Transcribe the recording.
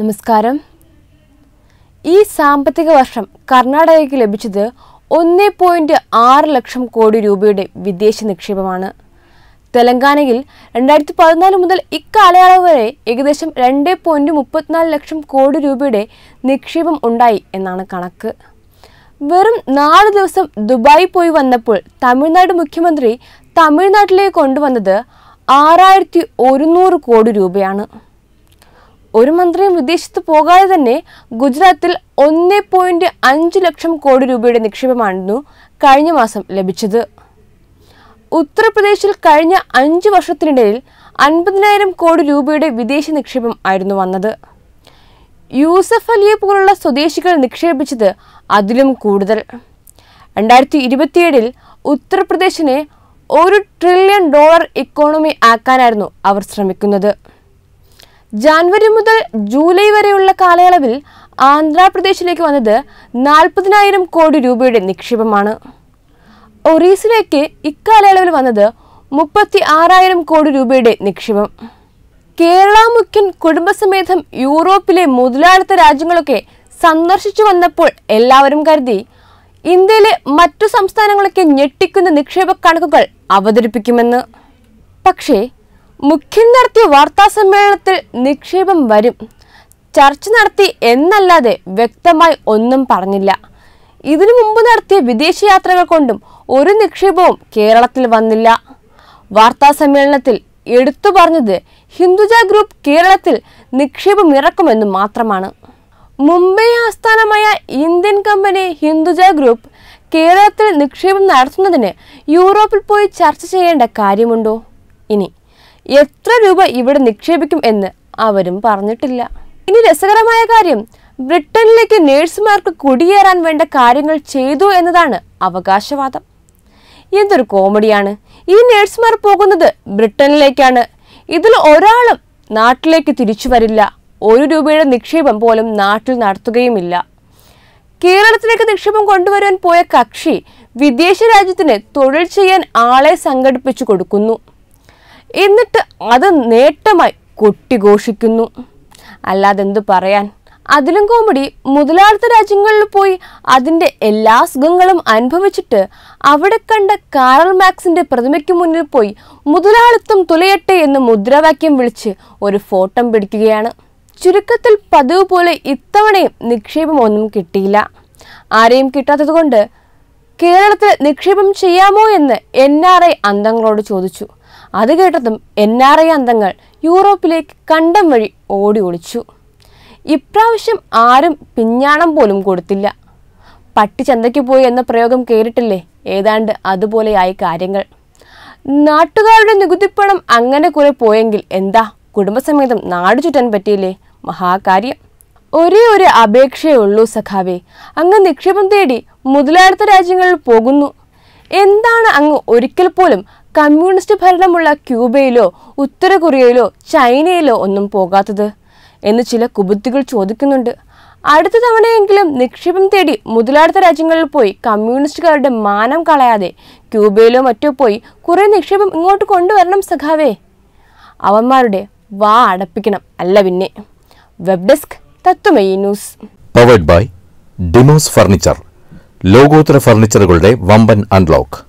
നമസ്കാരം ഈ സാമ്പത്തിക വർഷം കർണാടകയ്ക്ക് ലഭിച്ചത് ഒന്ന് പോയിൻറ്റ് ആറ് ലക്ഷം കോടി രൂപയുടെ വിദേശ നിക്ഷേപമാണ് തെലങ്കാനയിൽ രണ്ടായിരത്തി പതിനാല് മുതൽ ഇക്കാലയളവ് വരെ ഏകദേശം രണ്ട് പോയിൻറ്റ് മുപ്പത്തിനാല് ലക്ഷം കോടി രൂപയുടെ നിക്ഷേപം ഉണ്ടായി എന്നാണ് കണക്ക് വെറും നാല് ദിവസം ദുബായി പോയി വന്നപ്പോൾ തമിഴ്നാട് മുഖ്യമന്ത്രി തമിഴ്നാട്ടിലേക്ക് കൊണ്ടുവന്നത് ആറായിരത്തി ഒരുന്നൂറ് കോടി രൂപയാണ് ഒരു മന്ത്രിയും വിദേശത്ത് പോകാതെ തന്നെ ഗുജറാത്തിൽ ഒന്നേ പോയിന്റ് അഞ്ച് ലക്ഷം കോടി രൂപയുടെ നിക്ഷേപമായിരുന്നു കഴിഞ്ഞ മാസം ലഭിച്ചത് ഉത്തർപ്രദേശിൽ കഴിഞ്ഞ അഞ്ച് വർഷത്തിനിടയിൽ അൻപതിനായിരം കോടി രൂപയുടെ വിദേശ നിക്ഷേപം ആയിരുന്നു വന്നത് യൂസഫ് അലിയെ പോലുള്ള സ്വദേശികൾ നിക്ഷേപിച്ചത് അതിലും കൂടുതൽ രണ്ടായിരത്തി ഇരുപത്തിയേഴിൽ ഉത്തർപ്രദേശിനെ ഒരു ട്രില്യൺ ഡോളർ ഇക്കോണമി ആക്കാനായിരുന്നു അവർ ശ്രമിക്കുന്നത് ജാനുവരി മുതൽ ജൂലൈ വരെയുള്ള കാലയളവിൽ ആന്ധ്രാപ്രദേശിലേക്ക് വന്നത് നാൽപ്പതിനായിരം കോടി രൂപയുടെ നിക്ഷേപമാണ് ഒറീസിലേക്ക് ഇക്കാലയളവിൽ വന്നത് മുപ്പത്തി ആറായിരം കോടി രൂപയുടെ നിക്ഷേപം കേരള മുഖ്യൻ കുടുംബസമേതം യൂറോപ്പിലെ മുതലാളിത്ത രാജ്യങ്ങളൊക്കെ സന്ദർശിച്ചു വന്നപ്പോൾ എല്ലാവരും കരുതി ഇന്ത്യയിലെ മറ്റു സംസ്ഥാനങ്ങളൊക്കെ ഞെട്ടിക്കുന്ന നിക്ഷേപ കണക്കുകൾ അവതരിപ്പിക്കുമെന്ന് പക്ഷേ മുഖ്യൻ നടത്തിയ വാർത്താ സമ്മേളനത്തിൽ നിക്ഷേപം വരും ചർച്ച നടത്തി എന്നല്ലാതെ വ്യക്തമായി ഒന്നും പറഞ്ഞില്ല ഇതിനു മുമ്പ് നടത്തിയ വിദേശയാത്രകൾ കൊണ്ടും ഒരു നിക്ഷേപവും കേരളത്തിൽ വന്നില്ല വാർത്താ സമ്മേളനത്തിൽ എടുത്തു പറഞ്ഞത് ഹിന്ദുജ ഗ്രൂപ്പ് കേരളത്തിൽ നിക്ഷേപം ഇറക്കുമെന്ന് മാത്രമാണ് മുംബൈ ആസ്ഥാനമായ ഇന്ത്യൻ കമ്പനി ഹിന്ദുജ ഗ്രൂപ്പ് കേരളത്തിൽ നിക്ഷേപം നടത്തുന്നതിന് യൂറോപ്പിൽ പോയി ചർച്ച ചെയ്യേണ്ട കാര്യമുണ്ടോ ഇനി എത്ര രൂപ ഇവിടെ നിക്ഷേപിക്കും എന്ന് അവരും പറഞ്ഞിട്ടില്ല ഇനി രസകരമായ കാര്യം ബ്രിട്ടനിലേക്ക് നേഴ്സുമാർക്ക് കുടിയേറാൻ വേണ്ട കാര്യങ്ങൾ ചെയ്തു എന്നതാണ് അവകാശവാദം എന്തൊരു കോമഡിയാണ് ഈ നേഴ്സുമാർ പോകുന്നത് ബ്രിട്ടനിലേക്കാണ് ഇതിൽ ഒരാളും നാട്ടിലേക്ക് തിരിച്ചു വരില്ല ഒരു രൂപയുടെ നിക്ഷേപം പോലും നാട്ടിൽ നടത്തുകയുമില്ല കേരളത്തിലേക്ക് നിക്ഷേപം കൊണ്ടുവരാൻ പോയ കക്ഷി വിദേശ രാജ്യത്തിന് തൊഴിൽ ചെയ്യാൻ ആളെ സംഘടിപ്പിച്ചു കൊടുക്കുന്നു എന്നിട്ട് അത് നേട്ടമായി കൊട്ടിഘോഷിക്കുന്നു അല്ലാതെ എന്തു പറയാൻ അതിലും കോമഡി മുതലാളിത്ത രാജ്യങ്ങളിൽ പോയി അതിൻ്റെ എല്ലാ സുഖങ്ങളും അനുഭവിച്ചിട്ട് അവിടെ കണ്ട കാറൽ മാക്സിൻ്റെ പ്രതിമയ്ക്ക് മുന്നിൽ പോയി മുതലാളിത്തം തുലയട്ടെ എന്ന് മുദ്രാവാക്യം വിളിച്ച് ഒരു ഫോട്ടം പിടിക്കുകയാണ് ചുരുക്കത്തിൽ പതിവ് പോലെ ഇത്തവണയും ഒന്നും കിട്ടിയില്ല ആരെയും കിട്ടാത്തതുകൊണ്ട് കേരളത്തിൽ നിക്ഷേപം ചെയ്യാമോ എന്ന് എൻ ആർ ഐ അംഗങ്ങളോട് ചോദിച്ചു അത് കേട്ടതും എൻ ആർ ഐ അംഗങ്ങൾ യൂറോപ്പിലേക്ക് കണ്ടം വഴി ഓടി ഒളിച്ചു ഇപ്രാവശ്യം ആരും പിഞ്ഞാണം പോലും കൊടുത്തില്ല പട്ടി ചന്തയ്ക്ക് പോയി എന്ന പ്രയോഗം കേട്ടിട്ടില്ലേ ഏതാണ്ട് അതുപോലെയായി കാര്യങ്ങൾ നാട്ടുകാരുടെ നികുതിപ്പണം അങ്ങനെ കുറെ പോയെങ്കിൽ എന്താ കുടുംബസമേതം നാട് ചുറ്റാൻ പറ്റിയില്ലേ മഹാകാര്യം ഒരേ ഒരു അപേക്ഷയുള്ളൂ ഉള്ളൂ സഖാവേ അങ്ങ് നിക്ഷേപം തേടി മുതലാളിത്ത രാജ്യങ്ങളിൽ പോകുന്നു എന്താണ് അങ്ങ് ഒരിക്കൽ പോലും കമ്മ്യൂണിസ്റ്റ് ഭരണമുള്ള ക്യൂബയിലോ ഉത്തര കൊറിയയിലോ ചൈനയിലോ ഒന്നും പോകാത്തത് എന്ന് ചില കുബുദ്ധികൾ ചോദിക്കുന്നുണ്ട് അടുത്ത തവണയെങ്കിലും നിക്ഷേപം തേടി മുതലാളിത്ത രാജ്യങ്ങളിൽ പോയി കമ്മ്യൂണിസ്റ്റുകാരുടെ മാനം കളയാതെ ക്യൂബയിലോ മറ്റോ പോയി കുറേ നിക്ഷേപം ഇങ്ങോട്ട് കൊണ്ടുവരണം സഖാവേ അവന്മാരുടെ വാ അടപ്പിക്കണം അല്ല പിന്നെ web desk Tatwamayi news powered by Demos furniture ലോകോത്തര ഫർണിച്ചറുകളുടെ വമ്പൻ അൺലോക്ക്